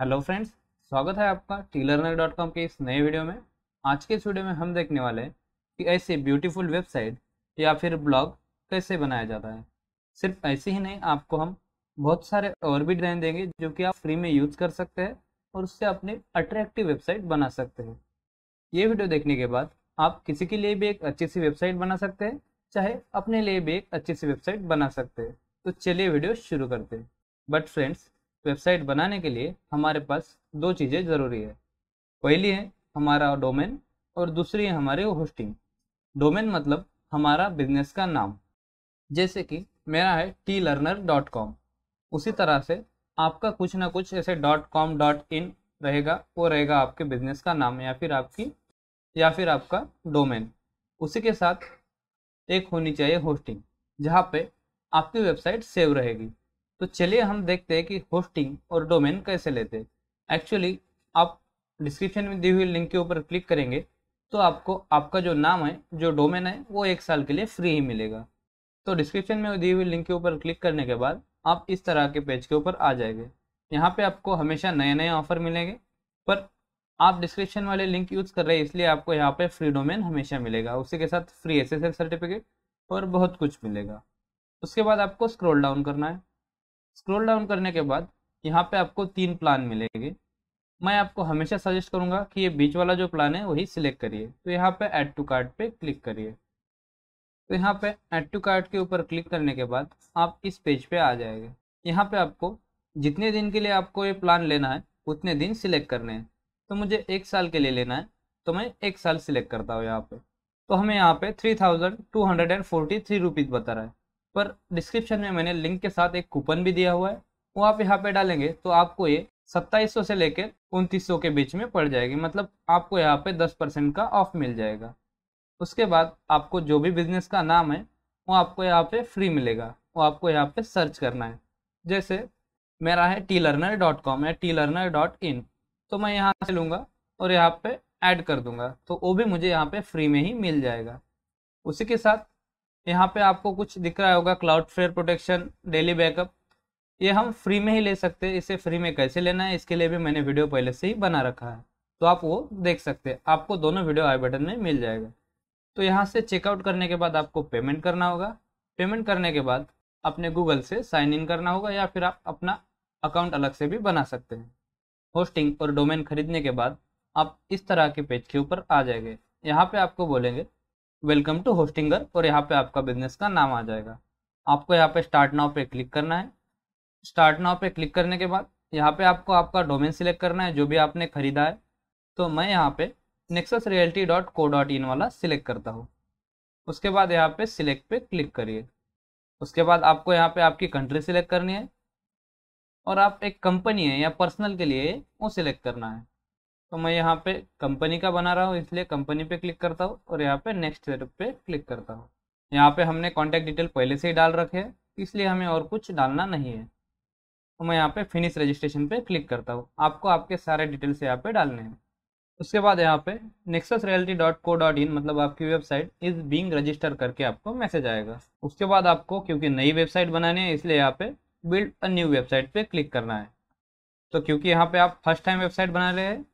hello friends स्वागत है आपका टीलरनर डॉट कॉम के इस नए वीडियो में आज के इस वीडियो में हम देखने वाले हैं कि ऐसे ब्यूटीफुल वेबसाइट या फिर ब्लॉग कैसे बनाया जाता है सिर्फ ऐसे ही नहीं आपको हम बहुत सारे और भी डिजाइन देंगे जो कि आप फ्री में यूज कर सकते हैं और उससे अपनी अट्रैक्टिव वेबसाइट बना सकते हैं ये वीडियो देखने के बाद आप किसी के लिए भी एक अच्छी सी वेबसाइट बना सकते हैं चाहे अपने लिए भी एक अच्छी सी वेबसाइट बना सकते हैं तो चलिए वीडियो शुरू करते हैं बट फ्रेंड्स वेबसाइट बनाने के लिए हमारे पास दो चीज़ें ज़रूरी है पहली है हमारा डोमेन और दूसरी है हमारी होस्टिंग डोमेन मतलब हमारा बिजनेस का नाम जैसे कि मेरा है टी लर्नर डॉट कॉम उसी तरह से आपका कुछ ना कुछ ऐसे डॉट कॉम डॉट इन रहेगा वो रहेगा आपके बिजनेस का नाम या फिर आपकी या फिर आपका डोमेन उसी के साथ एक होनी चाहिए होस्टिंग जहाँ पे आपकी वेबसाइट सेव रहेगी तो चलिए हम देखते हैं कि होस्टिंग और डोमेन कैसे लेते हैं एक्चुअली आप डिस्क्रिप्शन में दी हुई लिंक के ऊपर क्लिक करेंगे तो आपको आपका जो नाम है जो डोमेन है वो एक साल के लिए फ्री ही मिलेगा तो डिस्क्रिप्शन में दी हुई लिंक के ऊपर क्लिक करने के बाद आप इस तरह के पेज के ऊपर आ जाएंगे यहाँ पे आपको हमेशा नए नए ऑफर मिलेंगे पर आप डिस्क्रिप्शन वाले लिंक यूज़ कर रहे हैं इसलिए आपको यहाँ पे फ्री डोमेन हमेशा मिलेगा उसी के साथ फ्री एस सर्टिफिकेट और बहुत कुछ मिलेगा उसके बाद आपको स्क्रॉल डाउन करना है स्क्रॉल डाउन करने के बाद यहाँ पे आपको तीन प्लान मिलेंगे मैं आपको हमेशा सजेस्ट करूँगा कि ये बीच वाला जो प्लान है वही सिलेक्ट करिए तो यहाँ पे ऐड टू कार्ट पे क्लिक करिए तो यहाँ पे ऐड टू कार्ट के ऊपर क्लिक करने के बाद आप इस पेज पे आ जाएंगे यहाँ पे आपको जितने दिन के लिए आपको ये प्लान लेना है उतने दिन सिलेक्ट करने हैं तो मुझे एक साल के लिए लेना है तो मैं एक साल सिलेक्ट करता हूँ यहाँ पर तो हमें यहाँ पर three thousand two hundred and forty three rupees बता रहा है पर डिस्क्रिप्शन में मैंने लिंक के साथ एक कूपन भी दिया हुआ है वो आप यहाँ पे डालेंगे तो आपको ये सत्ताईस से लेकर उनतीस के बीच में पड़ जाएगी मतलब आपको यहाँ पे दस परसेंट का ऑफ मिल जाएगा उसके बाद आपको जो भी बिजनेस का नाम है वो आपको यहाँ पे फ्री मिलेगा वो आपको यहाँ पे सर्च करना है जैसे मेरा है टी लर्नर डॉट कॉम है टी लर्नर डॉट इन तो मैं यहाँ से लूँगा और यहाँ पे ऐड कर दूँगा तो वो भी मुझे यहाँ पर फ्री में ही मिल जाएगा उसी के साथ यहाँ पे आपको कुछ दिख रहा होगा Cloudflare protection daily backup ये हम फ्री में ही ले सकते हैं इसे फ्री में कैसे लेना है इसके लिए भी मैंने वीडियो पहले से ही बना रखा है तो आप वो देख सकते हैं आपको दोनों वीडियो आई बटन में मिल जाएगा तो यहाँ से चेकआउट करने के बाद आपको पेमेंट करना होगा पेमेंट करने के बाद अपने गूगल से साइन इन करना होगा या फिर आप अपना अकाउंट अलग से भी बना सकते हैं होस्टिंग और डोमेन खरीदने के बाद आप इस तरह के पेज के ऊपर आ जाएंगे यहाँ पे आपको बोलेंगे वेलकम टू होस्टिंगर और यहाँ पे आपका बिजनेस का नाम आ जाएगा आपको यहाँ पे स्टार्ट नाव पे क्लिक करना है स्टार्ट नाव पे क्लिक करने के बाद यहाँ पे आपको आपका डोमेन सिलेक्ट करना है जो भी आपने खरीदा है तो मैं यहाँ पे Nexus Realty dot co dot in वाला सिलेक्ट करता हूँ उसके बाद यहाँ पे सिलेक्ट पे क्लिक करिए उसके बाद आपको यहाँ पे आपकी कंट्री सिलेक्ट करनी है और आप एक कंपनी है या पर्सनल के लिए वो सिलेक्ट करना है तो मैं यहाँ पे कंपनी का बना रहा हूँ इसलिए कंपनी पे क्लिक करता हूँ और यहाँ पे नेक्स्ट सेटअप पे क्लिक करता हूँ यहाँ पे हमने कॉन्टैक्ट डिटेल पहले से ही डाल रखे हैं इसलिए हमें और कुछ डालना नहीं है तो मैं यहाँ पे फिनिश रजिस्ट्रेशन पे क्लिक करता हूँ आपको आपके सारे डिटेल्स यहाँ पे डालने हैं उसके बाद यहाँ पे Nexus reality dot co dot in मतलब आपकी वेबसाइट इज बींग रजिस्टर करके आपको मैसेज आएगा उसके बाद आपको क्योंकि नई वेबसाइट बनानी है इसलिए यहाँ पे बिल्ड अ न्यू वेबसाइट पे क्लिक करना है तो क्योंकि यहाँ पे आप फर्स्ट टाइम वेबसाइट बना रहे हैं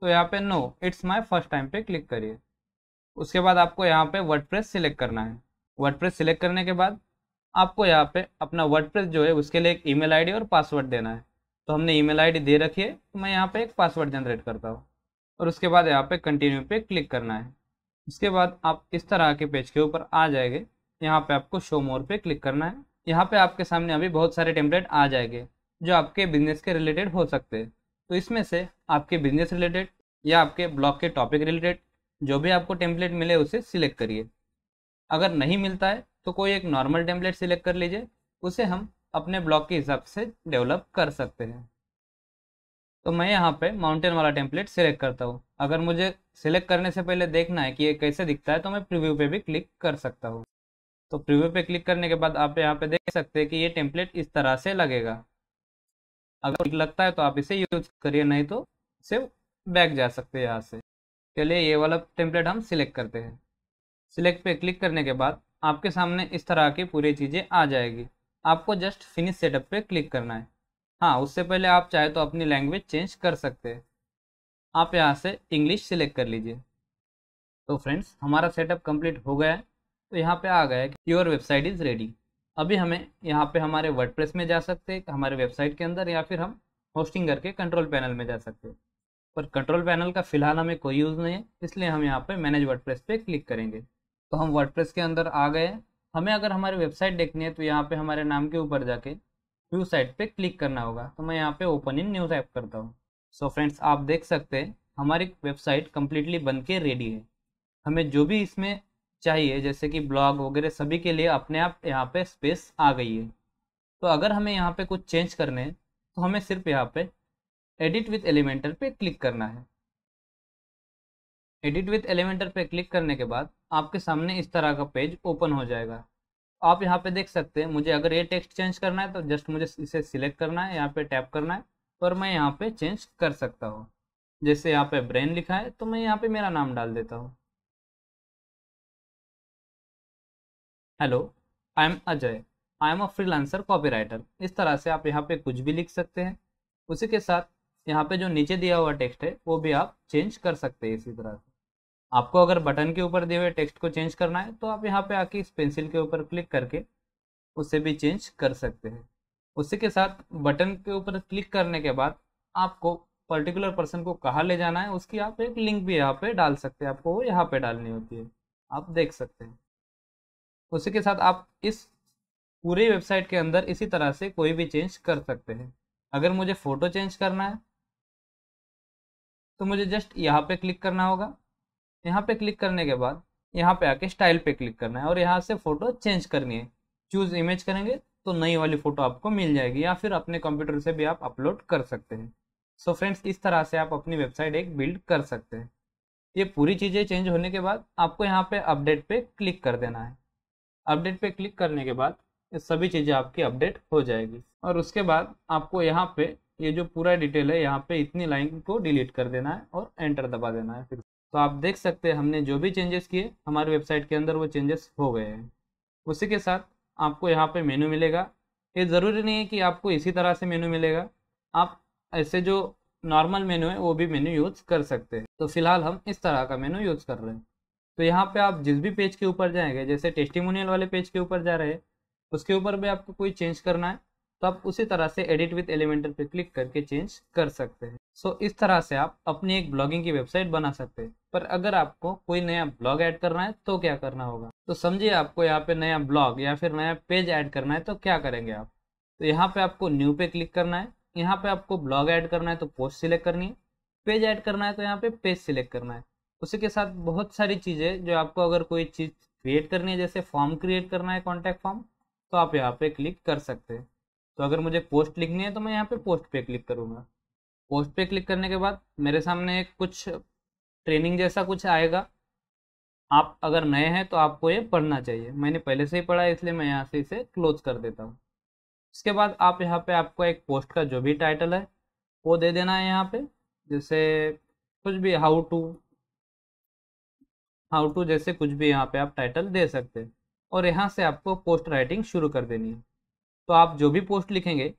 तो यहाँ पे no it's my first time पे क्लिक करिए उसके बाद आपको यहाँ पे वर्ड सिलेक्ट करना है वर्ड सिलेक्ट करने के बाद आपको यहाँ पे अपना वर्ड जो है उसके लिए एक ईमेल आईडी और पासवर्ड देना है तो हमने ईमेल आईडी दे रखी है तो मैं यहाँ पे एक पासवर्ड जनरेट करता हूँ और उसके बाद यहाँ पे कंटिन्यू पे क्लिक करना है उसके बाद आप इस तरह के पेज के ऊपर आ जाएंगे यहाँ पे आपको शो मोर पे क्लिक करना है यहाँ पे आपके सामने अभी बहुत सारे टेम्पलेट आ जाएंगे जो आपके बिजनेस के रिलेटेड हो सकते हैं तो इसमें से आपके बिजनेस रिलेटेड या आपके ब्लॉग के टॉपिक रिलेटेड जो भी आपको टेम्पलेट मिले उसे सिलेक्ट करिए अगर नहीं मिलता है तो कोई एक नॉर्मल टेम्पलेट सिलेक्ट कर लीजिए उसे हम अपने ब्लॉग के हिसाब से डेवलप कर सकते हैं तो मैं यहाँ पे माउंटेन वाला टेम्पलेट सिलेक्ट करता हूँ अगर मुझे सिलेक्ट करने से पहले देखना है कि ये कैसे दिखता है तो मैं प्रीव्यू पे भी क्लिक कर सकता हूँ तो प्रीव्यू पे क्लिक करने के बाद आप यहाँ पे देख सकते हैं कि ये टेम्पलेट इस तरह से लगेगा अगर ठीक लगता है तो आप इसे यूज करिए नहीं तो इसे बैक जा सकते हैं यहाँ से चलिए ये वाला टेम्पलेट हम सिलेक्ट करते हैं सिलेक्ट पे क्लिक करने के बाद आपके सामने इस तरह की पूरी चीज़ें आ जाएगी आपको जस्ट फिनिश सेटअप पे क्लिक करना है हाँ उससे पहले आप चाहे तो अपनी लैंग्वेज चेंज कर सकते हैं आप यहाँ से इंग्लिश सिलेक्ट कर लीजिए तो फ्रेंड्स हमारा सेटअप कंप्लीट हो गया है तो यहाँ पे आ गया है कि योर वेबसाइट इज़ रेडी अभी हमें यहाँ पे हमारे वर्डप्रेस में जा सकते हैं हमारे वेबसाइट के अंदर या फिर हम होस्टिंग करके कंट्रोल पैनल में जा सकते हैं पर कंट्रोल पैनल का फिलहाल हमें कोई यूज़ नहीं है इसलिए हम यहाँ पे मैनेज वर्डप्रेस पे क्लिक करेंगे तो हम वर्डप्रेस के अंदर आ गए हमें अगर हमारी वेबसाइट देखनी है तो यहाँ पर हमारे नाम के ऊपर जाके व्यू साइट पर क्लिक करना होगा तो मैं यहाँ पर ओपन इन न्यूज़ ऐप करता हूँ सो फ्रेंड्स आप देख सकते हैं हमारी वेबसाइट कम्प्लीटली बन के रेडी है हमें जो भी इसमें चाहिए जैसे कि ब्लॉग वगैरह सभी के लिए अपने आप यहाँ पे स्पेस आ गई है तो अगर हमें यहाँ पे कुछ चेंज करने हैं तो हमें सिर्फ यहाँ पे एडिट विथ एलिमेंटर पे क्लिक करना है एडिट विथ एलिमेंटर पे क्लिक करने के बाद आपके सामने इस तरह का पेज ओपन हो जाएगा आप यहाँ पे देख सकते हैं मुझे अगर ये टेक्स्ट चेंज करना है तो जस्ट मुझे इसे सिलेक्ट करना है यहाँ पे टैप करना है और मैं यहाँ पे चेंज कर सकता हूँ जैसे यहाँ पे ब्रेन लिखा है तो मैं यहाँ पे मेरा नाम डाल देता हूँ hello I am Ajay I am a freelancer copywriter इस तरह से आप यहाँ पे कुछ भी लिख सकते हैं उसी के साथ यहाँ पे जो नीचे दिया हुआ टेक्स्ट है वो भी आप चेंज कर सकते हैं इसी तरह से आपको अगर बटन के ऊपर दिए हुए टेक्स्ट को चेंज करना है तो आप यहाँ पे आके इस पेंसिल के ऊपर क्लिक करके उसे भी चेंज कर सकते हैं उसी के साथ बटन के ऊपर क्लिक करने के बाद आपको पर्टिकुलर पर्सन को कहाँ ले जाना है उसकी आप एक लिंक भी यहाँ पे डाल सकते हैं आपको वो यहाँ पे डालनी होती है आप देख सकते हैं उसी के साथ आप इस पूरी वेबसाइट के अंदर इसी तरह से कोई भी चेंज कर सकते हैं अगर मुझे फ़ोटो चेंज करना है तो मुझे जस्ट यहाँ पे क्लिक करना होगा यहाँ पे क्लिक करने के बाद यहाँ पे आके स्टाइल पे क्लिक करना है और यहाँ से फ़ोटो चेंज करनी है चूज़ इमेज करेंगे तो नई वाली फ़ोटो आपको मिल जाएगी या फिर अपने कंप्यूटर से भी आप अपलोड कर सकते हैं सो so फ्रेंड्स इस तरह से आप अपनी वेबसाइट एक बिल्ड कर सकते हैं ये पूरी चीज़ें चेंज होने के बाद आपको यहाँ पे अपडेट पे क्लिक कर देना है अपडेट पे क्लिक करने के बाद ये सभी चीज़ें आपकी अपडेट हो जाएगी और उसके बाद आपको यहाँ पे ये जो पूरा डिटेल है यहाँ पे इतनी लाइन को डिलीट कर देना है और एंटर दबा देना है फिर तो आप देख सकते हैं हमने जो भी चेंजेस किए हमारी वेबसाइट के अंदर वो चेंजेस हो गए हैं उसी के साथ आपको यहाँ पर मेनू मिलेगा ये ज़रूरी नहीं है कि आपको इसी तरह से मेनू मिलेगा आप ऐसे जो नॉर्मल मेनू है वो भी मेनू यूज़ कर सकते हैं तो फिलहाल हम इस तरह का मेनू यूज़ कर रहे हैं तो यहाँ पे आप जिस भी पेज के ऊपर जाएंगे जैसे टेस्टिमोनियल वाले पेज के ऊपर जा रहे हैं उसके ऊपर भी आपको कोई चेंज करना है तो आप उसी तरह से एडिट विथ एलिमेंटर पे क्लिक करके चेंज कर सकते हैं सो so, इस तरह से आप अपनी एक ब्लॉगिंग की वेबसाइट बना सकते हैं पर अगर आपको कोई नया ब्लॉग ऐड करना है तो क्या करना होगा तो समझिए आपको यहाँ पे नया ब्लॉग या फिर नया पेज ऐड करना है तो क्या करेंगे आप तो यहाँ पे आपको न्यू पे क्लिक करना है यहाँ पे आपको ब्लॉग ऐड करना है तो पोस्ट सिलेक्ट करनी है पेज ऐड करना है तो यहाँ पे पेज सिलेक्ट करना है उसी के साथ बहुत सारी चीज़ें जो आपको अगर कोई चीज़ क्रिएट करनी है जैसे फॉर्म क्रिएट करना है कॉन्टैक्ट फॉर्म तो आप यहाँ पे क्लिक कर सकते हैं तो अगर मुझे पोस्ट लिखनी है तो मैं यहाँ पे पोस्ट पे क्लिक करूँगा पोस्ट पे क्लिक करने के बाद मेरे सामने कुछ ट्रेनिंग जैसा कुछ आएगा आप अगर नए हैं तो आपको ये पढ़ना चाहिए मैंने पहले से ही पढ़ा है इसलिए मैं यहाँ से इसे क्लोज कर देता हूँ इसके बाद आप यहाँ पे आपको एक पोस्ट का जो भी टाइटल है वो दे देना है यहाँ पे जैसे कुछ भी हाउ टू हाउ टू जैसे कुछ भी यहाँ पे आप टाइटल दे सकते हैं और यहाँ से आपको पोस्ट राइटिंग शुरू कर देनी है तो आप जो भी पोस्ट लिखेंगे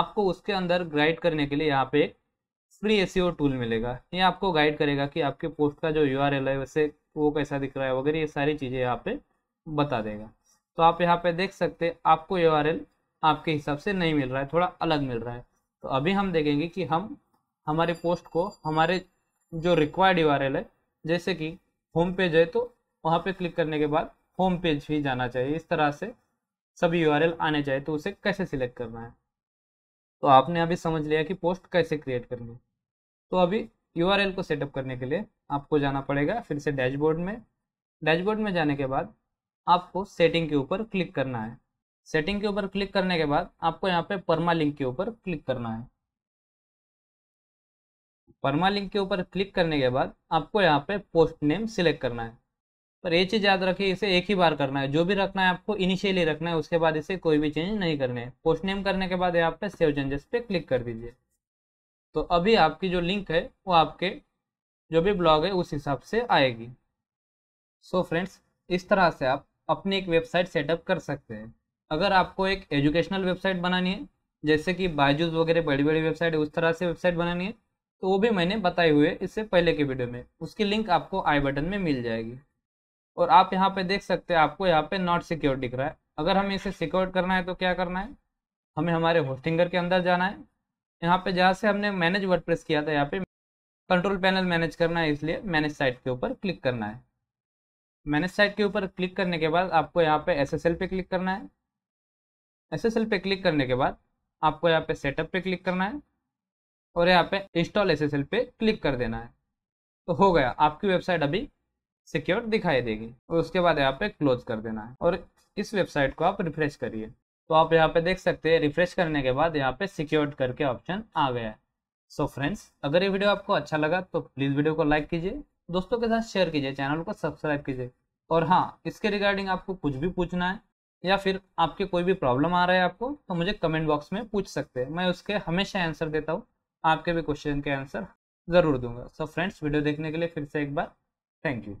आपको उसके अंदर गाइड करने के लिए यहाँ पे एक फ्री ए टूल मिलेगा ये आपको गाइड करेगा कि आपके पोस्ट का जो यू है वैसे वो कैसा दिख रहा है वगैरह ये सारी चीज़ें यहाँ पे बता देगा तो आप यहाँ पे देख सकते हैं आपको यू आपके हिसाब से नहीं मिल रहा है थोड़ा अलग मिल रहा है तो अभी हम देखेंगे कि हम हमारे पोस्ट को हमारे जो रिक्वायर्ड यू है जैसे कि होम पेज है तो वहाँ पे क्लिक करने के बाद होम पेज ही जाना चाहिए इस तरह से सभी यू आने चाहिए तो उसे कैसे सिलेक्ट करना है तो आपने अभी समझ लिया कि पोस्ट कैसे क्रिएट करनी है तो अभी यू को सेटअप करने के लिए आपको जाना पड़ेगा फिर से डैशबोर्ड में डैशबोर्ड में जाने के बाद आपको सेटिंग के ऊपर क्लिक करना है सेटिंग के ऊपर क्लिक करने के बाद आपको यहाँ पे परमा लिंक के ऊपर क्लिक करना है परमा लिंक के ऊपर क्लिक करने के बाद आपको यहाँ पे पोस्ट नेम सिलेक्ट करना है पर ये चीज़ याद रखिए इसे एक ही बार करना है जो भी रखना है आपको इनिशियली रखना है उसके बाद इसे कोई भी चेंज नहीं करने है पोस्ट नेम करने के बाद यहाँ पे सेव चेंजेस पे क्लिक कर दीजिए तो अभी आपकी जो लिंक है वो आपके जो भी ब्लॉग है उस हिसाब से आएगी सो so फ्रेंड्स इस तरह से आप अपनी एक वेबसाइट सेटअप कर सकते हैं अगर आपको एक एजुकेशनल वेबसाइट बनानी है जैसे कि बायजूस वगैरह बड़ी बड़ी वेबसाइट उस तरह से वेबसाइट बनानी है तो वो भी मैंने बताए हुए इससे पहले के वीडियो में उसकी लिंक आपको आई बटन में मिल जाएगी और आप यहाँ पे देख सकते हैं आपको यहाँ पे नॉट सिक्योर दिख रहा है अगर हमें इसे सिक्योर करना है तो क्या करना है हमें हमारे होस्टिंगर के अंदर जाना है यहाँ पे जहाँ से हमने मैनेज वर्ड किया था यहाँ पे कंट्रोल पैनल मैनेज करना है इसलिए मैनेज साइट के ऊपर क्लिक करना है मैनेज साइट के ऊपर क्लिक करने के बाद आपको यहाँ पे एस पे क्लिक करना है एस पे क्लिक करने के बाद आपको यहाँ पे सेटअप पे क्लिक करना है और यहाँ पे इंस्टॉल एस पे क्लिक कर देना है तो हो गया आपकी वेबसाइट अभी सिक्योर दिखाई देगी और उसके बाद यहाँ पे क्लोज कर देना है और इस वेबसाइट को आप रिफ्रेश करिए तो आप यहाँ पे देख सकते हैं रिफ्रेश करने के बाद यहाँ पे सिक्योर्ड करके ऑप्शन आ गया है सो so फ्रेंड्स अगर ये वीडियो आपको अच्छा लगा तो प्लीज़ वीडियो को लाइक कीजिए दोस्तों के साथ शेयर कीजिए चैनल को सब्सक्राइब कीजिए और हाँ इसके रिगार्डिंग आपको कुछ भी पूछना है या फिर आपके कोई भी प्रॉब्लम आ रहा है आपको तो मुझे कमेंट बॉक्स में पूछ सकते हैं मैं उसके हमेशा आंसर देता हूँ आपके भी क्वेश्चन के आंसर ज़रूर दूंगा सो फ्रेंड्स वीडियो देखने के लिए फिर से एक बार थैंक यू